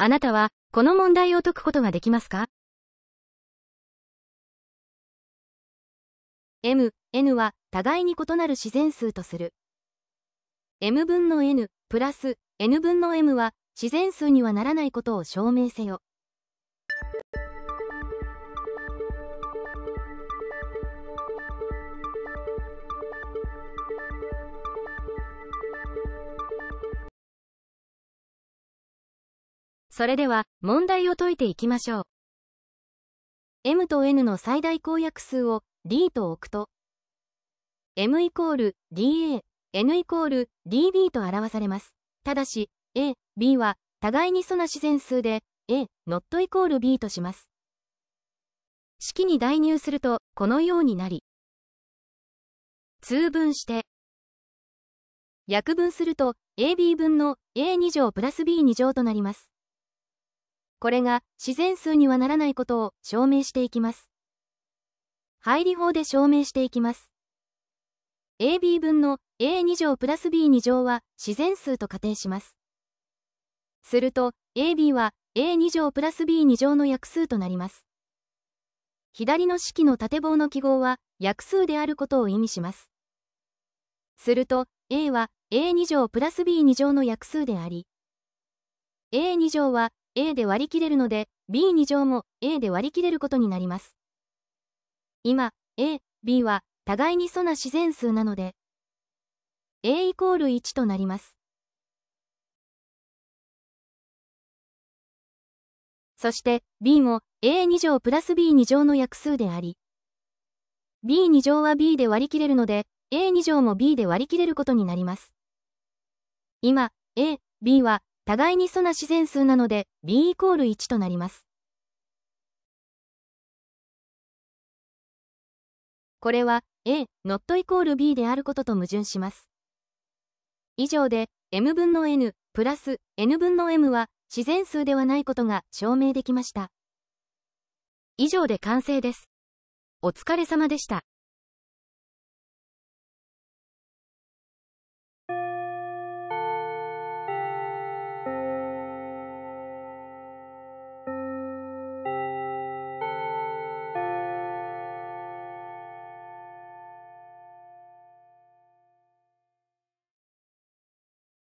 あなたは、この問題を解くことができますか ?m、n は、互いに異なる自然数とする。m 分の n、プラス、n 分の m は、自然数にはならないことを証明せよ。それでは、問題を解いていきましょう。m と n の最大公約数を d と置くと、m イコール da、n イコール db と表されます。ただし、a、b は互いに素な自然数で、a、ノットイコール b とします。式に代入すると、このようになり、通分して、約分すると、ab 分の a2 乗プラス b2 乗となります。これが自然数にはならないことを証明していきます。配理法で証明していきます。AB 分の A2 乗プラス B2 乗は自然数と仮定します。すると AB は A2 乗プラス B2 乗の約数となります。左の式の縦棒の記号は約数であることを意味します。すると A は A2 乗プラス B2 乗の約数であり A2 乗は A で割り切れるので、B2 乗も A で割り切れることになります。今、A、B は互いに素な自然数なので、A イコール1となります。そして B も A2 乗プラス B2 乗の約数であり、B2 乗は B で割り切れるので、A2 乗も B で割り切れることになります。今、A、B は互いに素な自然数なので b イコール1となります。これは a ノットイコール b であることと矛盾します。以上で m 分の n プラス n 分の m は自然数ではないことが証明できました。以上で完成です。お疲れ様でした。